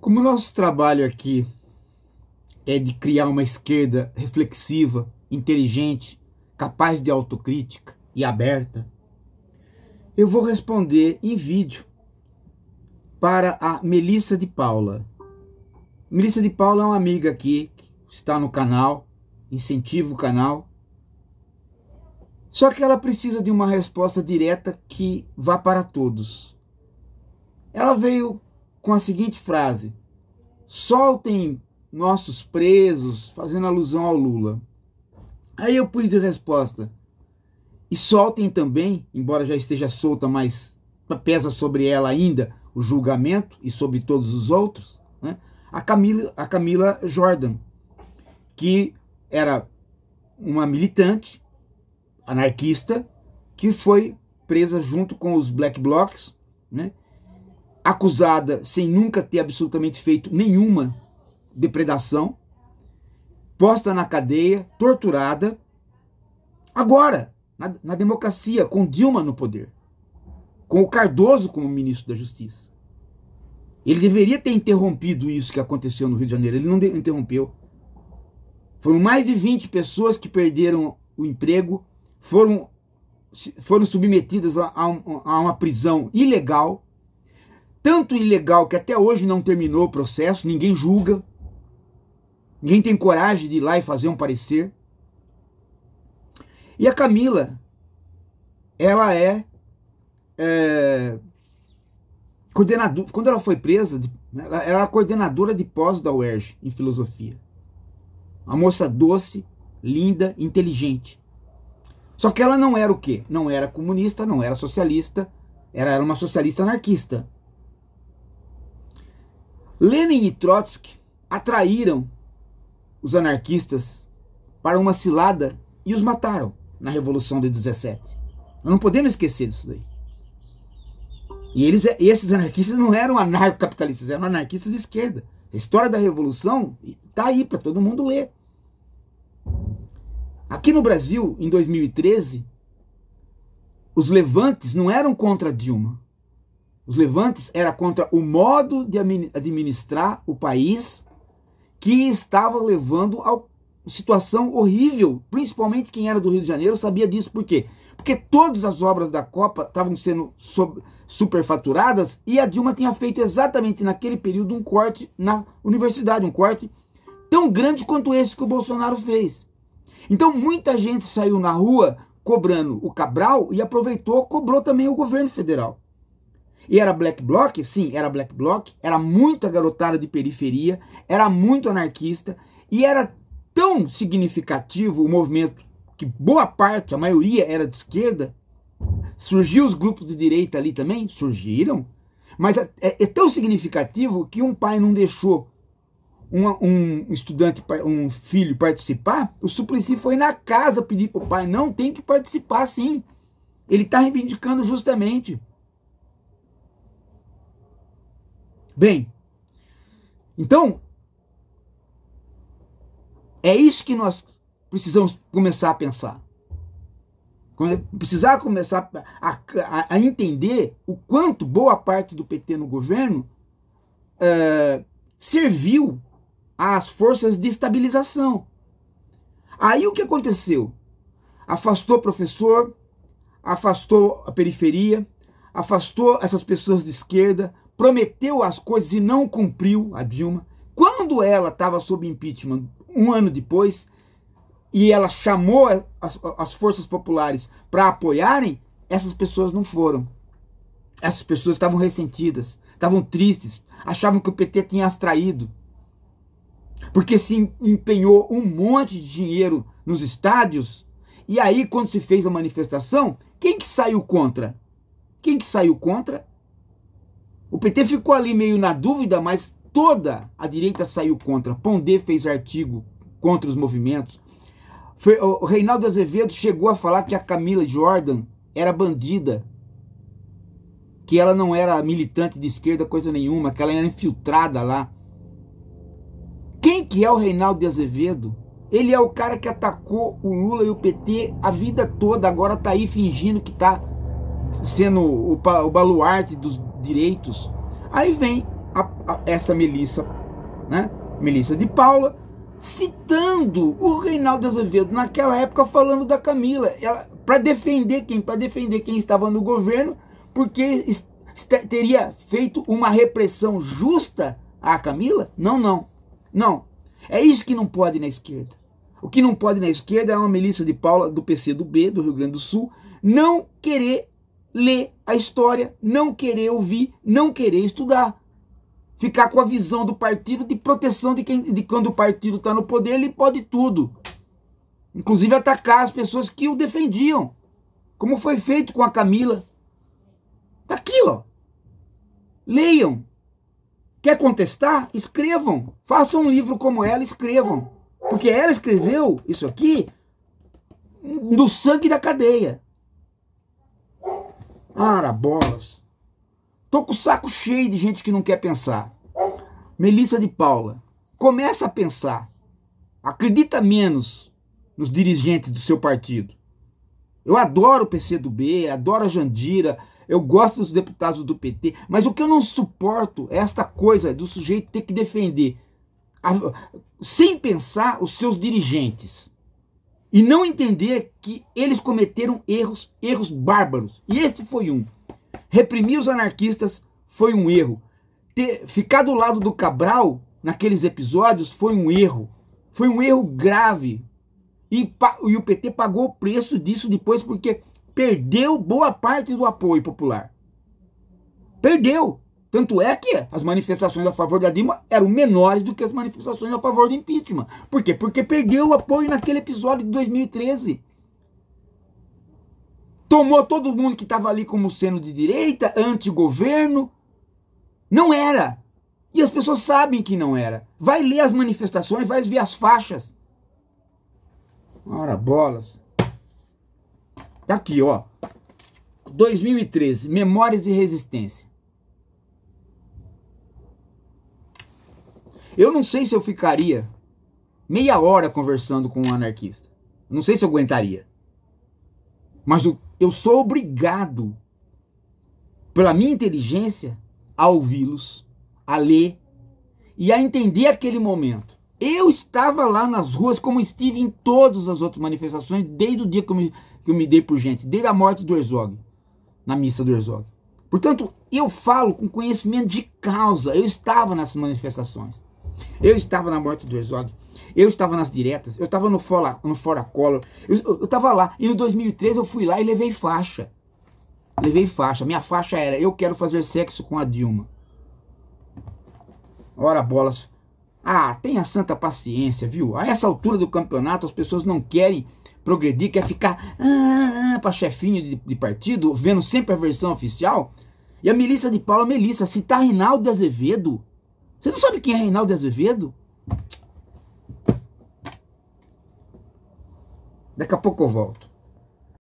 Como o nosso trabalho aqui é de criar uma esquerda reflexiva, inteligente, capaz de autocrítica e aberta, eu vou responder em vídeo para a Melissa de Paula. Melissa de Paula é uma amiga aqui que está no canal, incentiva o canal. Só que ela precisa de uma resposta direta que vá para todos. Ela veio com a seguinte frase: soltem nossos presos, fazendo alusão ao Lula. Aí eu pus de resposta: e soltem também, embora já esteja solta, mas pesa sobre ela ainda o julgamento e sobre todos os outros, né? a, Camila, a Camila Jordan, que era uma militante anarquista que foi presa junto com os Black Blocs, né? acusada sem nunca ter absolutamente feito nenhuma depredação, posta na cadeia, torturada, agora, na, na democracia, com Dilma no poder, com o Cardoso como ministro da Justiça. Ele deveria ter interrompido isso que aconteceu no Rio de Janeiro. Ele não interrompeu. Foram mais de 20 pessoas que perderam o emprego, foram, foram submetidas a, a, a uma prisão ilegal, tanto ilegal que até hoje não terminou o processo, ninguém julga, ninguém tem coragem de ir lá e fazer um parecer. E a Camila, ela é, é coordenadora, quando ela foi presa, ela era é coordenadora de pós da UERJ em filosofia. Uma moça doce, linda, inteligente. Só que ela não era o quê? Não era comunista, não era socialista, era, era uma socialista anarquista. Lenin e Trotsky atraíram os anarquistas para uma cilada e os mataram na Revolução de 17. Nós não podemos esquecer disso daí. E eles, esses anarquistas não eram anarcocapitalistas, eram anarquistas de esquerda. A história da Revolução está aí para todo mundo ler. Aqui no Brasil, em 2013, os levantes não eram contra Dilma, os levantes era contra o modo de administrar o país que estava levando a situação horrível. Principalmente quem era do Rio de Janeiro sabia disso. Por quê? Porque todas as obras da Copa estavam sendo superfaturadas e a Dilma tinha feito exatamente naquele período um corte na universidade, um corte tão grande quanto esse que o Bolsonaro fez. Então muita gente saiu na rua cobrando o Cabral e aproveitou, cobrou também o governo federal. E era black bloc? Sim, era black bloc, era muita garotada de periferia, era muito anarquista e era tão significativo o movimento que boa parte, a maioria era de esquerda. Surgiu os grupos de direita ali também? Surgiram. Mas é, é, é tão significativo que um pai não deixou um, um, estudante, um filho participar, o Suplicy foi na casa pedir para o pai, não, tem que participar sim. Ele está reivindicando justamente Bem, então, é isso que nós precisamos começar a pensar. Precisar começar a, a, a entender o quanto boa parte do PT no governo é, serviu às forças de estabilização. Aí o que aconteceu? Afastou professor, afastou a periferia, afastou essas pessoas de esquerda, prometeu as coisas e não cumpriu, a Dilma, quando ela estava sob impeachment, um ano depois, e ela chamou as, as forças populares para apoiarem, essas pessoas não foram. Essas pessoas estavam ressentidas, estavam tristes, achavam que o PT tinha as traído. Porque se empenhou um monte de dinheiro nos estádios, e aí quando se fez a manifestação, quem que saiu contra? Quem que saiu contra o PT ficou ali meio na dúvida, mas toda a direita saiu contra. Pondé fez artigo contra os movimentos. O Reinaldo Azevedo chegou a falar que a Camila Jordan era bandida, que ela não era militante de esquerda, coisa nenhuma, que ela era infiltrada lá. Quem que é o Reinaldo Azevedo? Ele é o cara que atacou o Lula e o PT a vida toda, agora tá aí fingindo que tá sendo o, o baluarte dos, direitos. Aí vem a, a, essa milícia, né? Milícia de Paula, citando o Reinaldo Azevedo naquela época falando da Camila, para defender quem, para defender quem estava no governo, porque teria feito uma repressão justa à Camila? Não, não. Não. É isso que não pode na esquerda. O que não pode na esquerda é uma milícia de Paula do PC do B, do Rio Grande do Sul, não querer ler a história, não querer ouvir, não querer estudar. Ficar com a visão do partido de proteção de quem de quando o partido está no poder, ele pode tudo. Inclusive atacar as pessoas que o defendiam. Como foi feito com a Camila. Tá aqui, ó. Leiam. Quer contestar? Escrevam. Façam um livro como ela, escrevam. Porque ela escreveu isso aqui do sangue da cadeia. Ora, bolas. Tô com o saco cheio de gente que não quer pensar. Melissa de Paula, começa a pensar. Acredita menos nos dirigentes do seu partido. Eu adoro o PCdoB, adoro a Jandira, eu gosto dos deputados do PT, mas o que eu não suporto é esta coisa do sujeito ter que defender, a, sem pensar, os seus dirigentes e não entender que eles cometeram erros, erros bárbaros. E este foi um. Reprimir os anarquistas foi um erro. Ter, ficar do lado do Cabral naqueles episódios foi um erro. Foi um erro grave. E, e o PT pagou o preço disso depois porque perdeu boa parte do apoio popular. Perdeu. Tanto é que as manifestações a favor da Dilma eram menores do que as manifestações a favor do impeachment. Por quê? Porque perdeu o apoio naquele episódio de 2013. Tomou todo mundo que estava ali como sendo de direita, anti-governo. Não era. E as pessoas sabem que não era. Vai ler as manifestações, vai ver as faixas. Ora, bolas. Tá aqui, ó. 2013, Memórias e Resistência. Eu não sei se eu ficaria meia hora conversando com um anarquista. Não sei se eu aguentaria. Mas eu, eu sou obrigado, pela minha inteligência, a ouvi-los, a ler e a entender aquele momento. Eu estava lá nas ruas, como estive em todas as outras manifestações, desde o dia que eu me, que eu me dei por gente, desde a morte do Herzog, na missa do Herzog. Portanto, eu falo com conhecimento de causa. Eu estava nessas manifestações. Eu estava na morte do Herzog, eu estava nas diretas, eu estava no Fora, no fora Collor, eu estava lá. E no 2013 eu fui lá e levei faixa. Levei faixa. Minha faixa era: Eu quero fazer sexo com a Dilma. Ora, bolas. Ah, tenha santa paciência, viu? A essa altura do campeonato as pessoas não querem progredir, quer ficar ah, ah, ah para chefinho de, de, partido, vendo sempre a versão oficial. E a milícia de Paula Melissa, citar Rinaldo Azevedo você não sabe quem é Reinaldo Azevedo? Daqui a pouco eu volto.